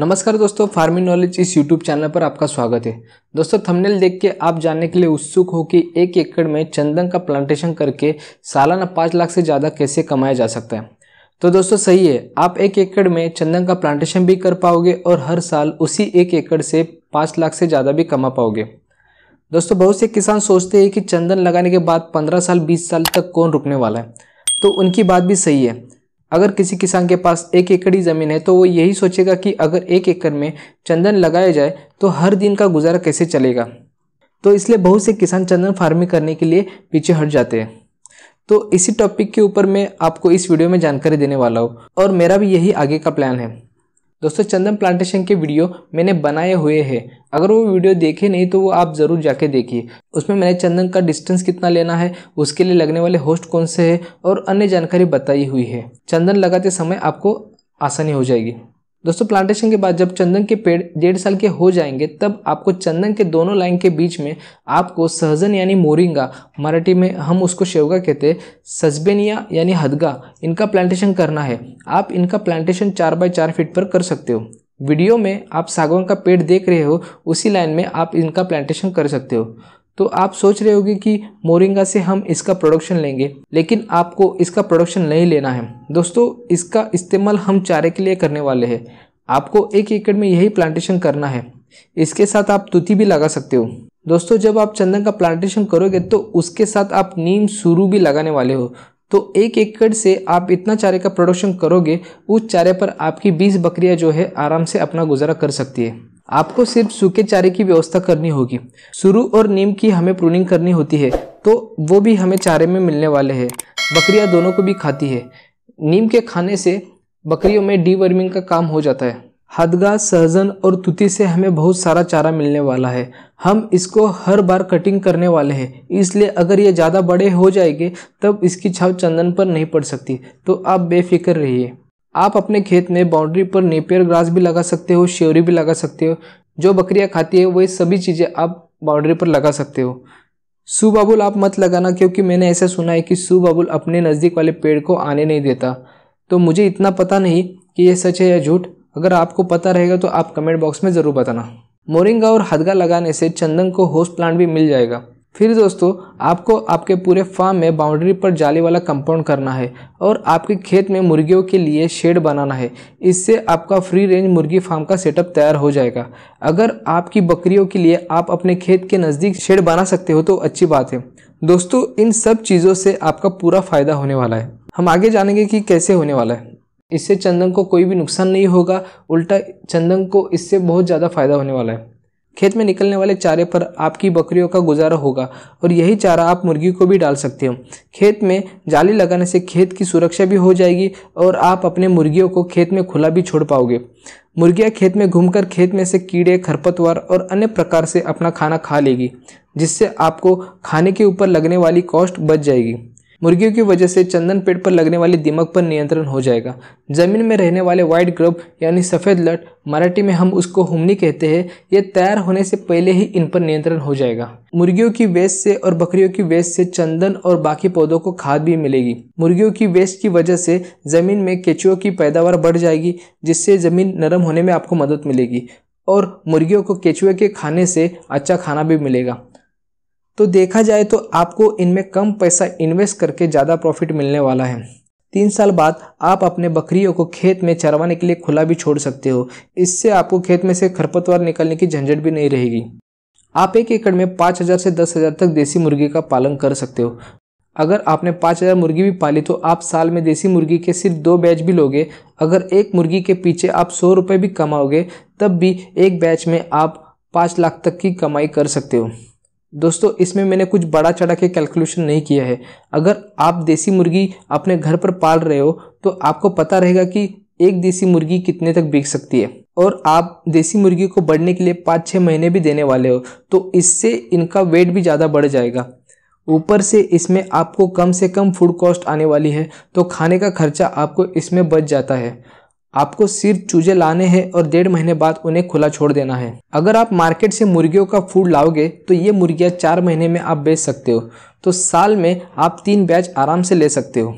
नमस्कार दोस्तों farming knowledge इस यूट्यूब चैनल पर आपका स्वागत है दोस्तों थंबनेल देख के आप जानने के लिए उत्सुक हो कि एक एकड़ में चंदन का प्लांटेशन करके सालाना पाँच लाख से ज़्यादा कैसे कमाया जा सकता है तो दोस्तों सही है आप एक एकड़ में चंदन का प्लांटेशन भी कर पाओगे और हर साल उसी एक एकड़ से पाँच लाख से ज़्यादा भी कमा पाओगे दोस्तों बहुत से किसान सोचते हैं कि चंदन लगाने के बाद पंद्रह साल बीस साल तक कौन रुकने वाला है तो उनकी बात भी सही है अगर किसी किसान के पास एक एकड़ ही ज़मीन है तो वो यही सोचेगा कि अगर एक एकड़ में चंदन लगाया जाए तो हर दिन का गुजारा कैसे चलेगा तो इसलिए बहुत से किसान चंदन फार्मिंग करने के लिए पीछे हट जाते हैं तो इसी टॉपिक के ऊपर मैं आपको इस वीडियो में जानकारी देने वाला हूँ और मेरा भी यही आगे का प्लान है दोस्तों चंदन प्लांटेशन के वीडियो मैंने बनाए हुए हैं अगर वो वीडियो देखे नहीं तो वो आप ज़रूर जाके देखिए उसमें मैंने चंदन का डिस्टेंस कितना लेना है उसके लिए लगने वाले होस्ट कौन से हैं और अन्य जानकारी बताई हुई है चंदन लगाते समय आपको आसानी हो जाएगी दोस्तों प्लांटेशन के बाद जब चंदन के पेड़ डेढ़ साल के हो जाएंगे तब आपको चंदन के दोनों लाइन के बीच में आपको सहजन यानी मोरिंगा मराठी में हम उसको शेवगा कहते हैं सजबेनिया यानी हदगा इनका प्लांटेशन करना है आप इनका प्लांटेशन चार बाय चार फीट पर कर सकते हो वीडियो में आप सागवान का पेड़ देख रहे हो उसी लाइन में आप इनका प्लांटेशन कर सकते हो तो आप सोच रहे होगे कि मोरिंगा से हम इसका प्रोडक्शन लेंगे लेकिन आपको इसका प्रोडक्शन नहीं लेना है दोस्तों इसका इस्तेमाल हम चारे के लिए करने वाले हैं आपको एक एकड़ में यही प्लांटेशन करना है इसके साथ आप तुती भी लगा सकते हो दोस्तों जब आप चंदन का प्लांटेशन करोगे तो उसके साथ आप नीम सुरू भी लगाने वाले हो तो एक एकड़ से आप इतना चारे का प्रोडक्शन करोगे उस चारे पर आपकी बीस बकरियां जो है आराम से अपना गुजारा कर सकती है आपको सिर्फ सूखे चारे की व्यवस्था करनी होगी सुरु और नीम की हमें प्रूनिंग करनी होती है तो वो भी हमें चारे में मिलने वाले हैं बकरियाँ दोनों को भी खाती है नीम के खाने से बकरियों में डीवर्मिंग का काम हो जाता है हदगा सहजन और तुती से हमें बहुत सारा चारा मिलने वाला है हम इसको हर बार कटिंग करने वाले हैं इसलिए अगर ये ज़्यादा बड़े हो जाएंगे तब इसकी छाव चंदन पर नहीं पड़ सकती तो आप बेफिक्र रहिए आप अपने खेत में बाउंड्री पर नेपियर ग्रास भी लगा सकते हो श्योरी भी लगा सकते हो जो बकरियाँ खाती है वही सभी चीज़ें आप बाउंड्री पर लगा सकते हो सू बाबुल आप मत लगाना क्योंकि मैंने ऐसा सुना है कि सू बाबुल अपने नज़दीक वाले पेड़ को आने नहीं देता तो मुझे इतना पता नहीं कि यह सच है या झूठ अगर आपको पता रहेगा तो आप कमेंट बॉक्स में ज़रूर बताना मोरिंगा और हदगा लगाने से चंदन को होस्ट प्लांट भी मिल जाएगा फिर दोस्तों आपको आपके पूरे फार्म में बाउंड्री पर जाली वाला कंपाउंड करना है और आपके खेत में मुर्गियों के लिए शेड बनाना है इससे आपका फ्री रेंज मुर्गी फार्म का सेटअप तैयार हो जाएगा अगर आपकी बकरियों के लिए आप अपने खेत के नज़दीक शेड बना सकते हो तो अच्छी बात है दोस्तों इन सब चीज़ों से आपका पूरा फ़ायदा होने वाला है हम आगे जानेंगे कि कैसे होने वाला है इससे चंदन को कोई भी नुकसान नहीं होगा उल्टा चंदन को इससे बहुत ज़्यादा फ़ायदा होने वाला है खेत में निकलने वाले चारे पर आपकी बकरियों का गुजारा होगा और यही चारा आप मुर्गी को भी डाल सकते हो खेत में जाली लगाने से खेत की सुरक्षा भी हो जाएगी और आप अपने मुर्गियों को खेत में खुला भी छोड़ पाओगे मुर्गियाँ खेत में घूमकर खेत में से कीड़े खरपतवार और अन्य प्रकार से अपना खाना खा लेगी जिससे आपको खाने के ऊपर लगने वाली कॉस्ट बच जाएगी मुर्गियों की वजह से चंदन पेड़ पर लगने वाले दिमक पर नियंत्रण हो जाएगा जमीन में रहने वाले वाइट ग्रब यानी सफ़ेद लट मराठी में हम उसको हुमनी कहते हैं ये तैयार होने से पहले ही इन पर नियंत्रण हो जाएगा मुर्गियों की वेस्ट से और बकरियों की वेस्ट से चंदन और बाकी पौधों को खाद भी मिलेगी मुर्गियों की वेस्ट की वजह से ज़मीन में केचुओं की पैदावार बढ़ जाएगी जिससे ज़मीन नरम होने में आपको मदद मिलेगी और मुर्गियों को केचुए के खाने से अच्छा खाना भी मिलेगा तो देखा जाए तो आपको इनमें कम पैसा इन्वेस्ट करके ज़्यादा प्रॉफिट मिलने वाला है तीन साल बाद आप अपने बकरियों को खेत में चरवाने के लिए खुला भी छोड़ सकते हो इससे आपको खेत में से खरपतवार निकलने की झंझट भी नहीं रहेगी आप एक एकड़ में पाँच हज़ार से दस हज़ार तक देसी मुर्गी का पालन कर सकते हो अगर आपने पाँच हज़ार मुर्गी भी पाली तो आप साल में देसी मुर्गी के सिर्फ दो बैच भी लोगे अगर एक मुर्गी के पीछे आप सौ रुपये भी कमाओगे तब भी एक बैच में आप पाँच लाख तक की कमाई कर सकते हो दोस्तों इसमें मैंने कुछ बड़ा चढ़ा के कैलकुलेशन नहीं किया है अगर आप देसी मुर्गी अपने घर पर पाल रहे हो तो आपको पता रहेगा कि एक देसी मुर्गी कितने तक बिक सकती है और आप देसी मुर्गी को बढ़ने के लिए पाँच छः महीने भी देने वाले हो तो इससे इनका वेट भी ज़्यादा बढ़ जाएगा ऊपर से इसमें आपको कम से कम फूड कॉस्ट आने वाली है तो खाने का खर्चा आपको इसमें बच जाता है आपको सिर्फ चूजे लाने हैं और डेढ़ महीने बाद उन्हें खुला छोड़ देना है अगर आप मार्केट से मुर्गियों का फूड लाओगे तो ये मुर्गियाँ चार महीने में आप बेच सकते हो तो साल में आप तीन बैच आराम से ले सकते हो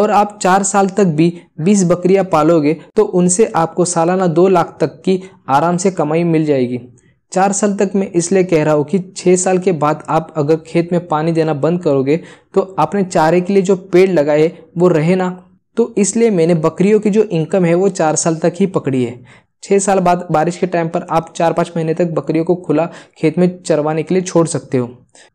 और आप चार साल तक भी बीस बकरियाँ पालोगे तो उनसे आपको सालाना दो लाख तक की आराम से कमाई मिल जाएगी चार साल तक मैं इसलिए कह रहा हूँ कि छः साल के बाद आप अगर खेत में पानी देना बंद करोगे तो आपने चारे के लिए जो पेड़ लगाए वो रहे ना तो इसलिए मैंने बकरियों की जो इनकम है वो चार साल तक ही पकड़ी है छः साल बाद बारिश के टाइम पर आप चार पाँच महीने तक बकरियों को खुला खेत में चरवाने के लिए छोड़ सकते हो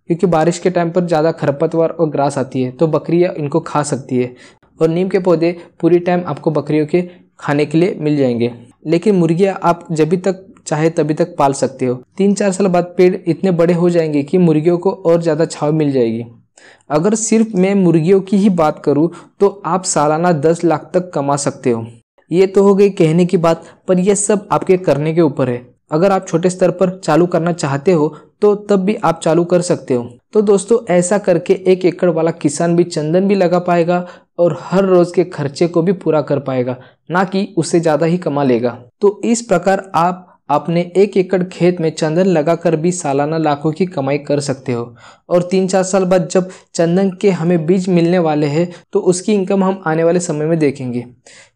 क्योंकि बारिश के टाइम पर ज़्यादा खरपतवार और ग्रास आती है तो बकरियाँ इनको खा सकती है और नीम के पौधे पूरी टाइम आपको बकरियों के खाने के लिए मिल जाएंगे लेकिन मुर्गियाँ आप जब तक चाहे तभी तक पाल सकते हो तीन चार साल बाद पेड़ इतने बड़े हो जाएंगे कि मुर्गियों को और ज़्यादा छाव मिल जाएगी अगर सिर्फ मैं मुर्गियों की ही बात करूँ तो आप सालाना दस लाख तक कमा सकते हो ये तो हो गई कहने की बात पर यह सब आपके करने के ऊपर है अगर आप छोटे स्तर पर चालू करना चाहते हो तो तब भी आप चालू कर सकते हो तो दोस्तों ऐसा करके एक एकड़ वाला किसान भी चंदन भी लगा पाएगा और हर रोज के खर्चे को भी पूरा कर पाएगा ना कि उससे ज़्यादा ही कमा लेगा तो इस प्रकार आप आपने एक एकड़ खेत में चंदन लगाकर भी सालाना लाखों की कमाई कर सकते हो और तीन चार साल बाद जब चंदन के हमें बीज मिलने वाले हैं तो उसकी इनकम हम आने वाले समय में देखेंगे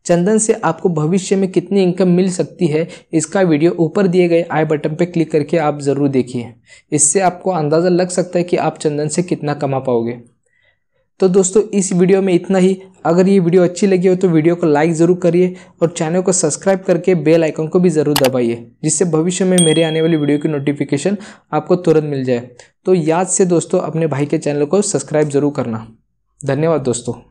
चंदन से आपको भविष्य में कितनी इनकम मिल सकती है इसका वीडियो ऊपर दिए गए आई बटन पर क्लिक करके आप ज़रूर देखिए इससे आपको अंदाज़ा लग सकता है कि आप चंदन से कितना कमा पाओगे तो दोस्तों इस वीडियो में इतना ही अगर ये वीडियो अच्छी लगी हो तो वीडियो को लाइक ज़रूर करिए और चैनल को सब्सक्राइब करके बेल आइकन को भी ज़रूर दबाइए जिससे भविष्य में मेरे आने वाली वीडियो की नोटिफिकेशन आपको तुरंत मिल जाए तो याद से दोस्तों अपने भाई के चैनल को सब्सक्राइब ज़रूर करना धन्यवाद दोस्तों